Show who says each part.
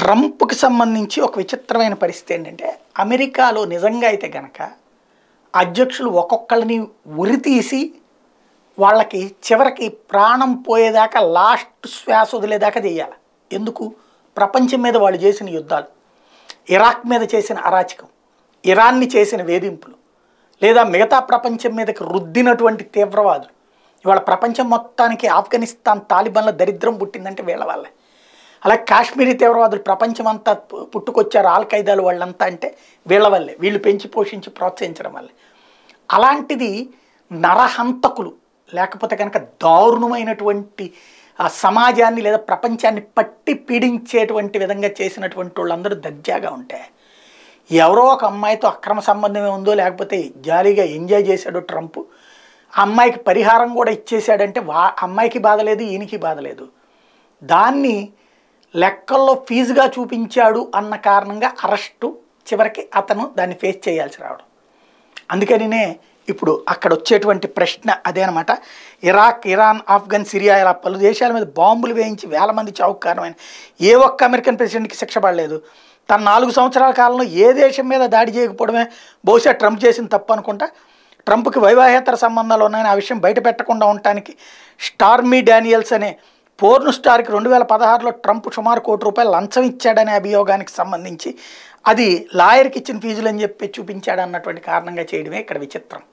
Speaker 1: ట్రంప్కి సంబంధించి ఒక విచిత్రమైన పరిస్థితి ఏంటంటే అమెరికాలో నిజంగా అయితే గనక అధ్యక్షులు ఒక్కొక్కరిని ఉరితీసి వాళ్ళకి చివరికి ప్రాణం పోయేదాకా లాస్ట్ శ్వాస వదిలేదాకా చేయాలి ఎందుకు ప్రపంచం మీద వాళ్ళు చేసిన యుద్ధాలు ఇరాక్ మీద చేసిన అరాచకం ఇరాన్ని చేసిన వేధింపులు లేదా మిగతా ప్రపంచం మీదకి రుద్దినటువంటి తీవ్రవాదులు ఇవాళ ప్రపంచం మొత్తానికి ఆఫ్ఘనిస్తాన్ తాలిబాన్ల దరిద్రం పుట్టిందంటే వీళ్ళ వాళ్ళే అలాగే కాశ్మీరీ తీవ్రవాదులు ప్రపంచమంతా పుట్టుకొచ్చారు ఆల్ ఖైదాలు వాళ్ళంతా అంటే వీళ్ళ వల్లే వీళ్ళు పెంచి పోషించి ప్రోత్సహించడం వల్లే అలాంటిది నరహంతకులు లేకపోతే కనుక దారుణమైనటువంటి ఆ సమాజాన్ని లేదా ప్రపంచాన్ని పట్టి పీడించేటువంటి విధంగా చేసినటువంటి వాళ్ళందరూ దర్జాగా ఉంటే ఎవరో ఒక అమ్మాయితో అక్రమ సంబంధమే ఉందో లేకపోతే జాలీగా ఎంజాయ్ చేశాడు ట్రంప్ అమ్మాయికి పరిహారం కూడా ఇచ్చేసాడంటే వా అమ్మాయికి బాధ లేదు ఈయనకి బాధ లేదు దాన్ని లెక్కల్లో ఫీజుగా చూపించాడు అన్న కారణంగా అరెస్టు చివరికి అతను దాన్ని ఫేస్ చేయాల్సి రావడం అందుకనినే ఇప్పుడు అక్కడ వచ్చేటువంటి ప్రశ్న అదే అనమాట ఇరాక్ ఇరాన్ ఆఫ్ఘన్ సిరియా ఇలా పలు దేశాల మీద బాంబులు వేయించి వేల మంది చావుకు కారణమైన ఏ ఒక్క అమెరికన్ ప్రెసిడెంట్కి శిక్ష పడలేదు తన నాలుగు సంవత్సరాల కాలంలో ఏ దేశం మీద దాడి చేయకపోవడమే బహుశా ట్రంప్ చేసిన తప్పు అనుకుంటా ట్రంప్కి వైవాహేతర సంబంధాలు ఉన్నాయని ఆ విషయం బయట పెట్టకుండా ఉండటానికి స్టార్మీ డానియల్స్ అనే పోర్న్ స్టార్కి రెండు వేల పదహారులో ట్రంప్ సుమారు కోటి రూపాయలు లంచం ఇచ్చాడనే అభియోగానికి సంబంధించి అది లాయర్కి ఇచ్చిన ఫీజులు అని చెప్పి చూపించాడన్నటువంటి కారణంగా చేయడమే ఇక్కడ విచిత్రం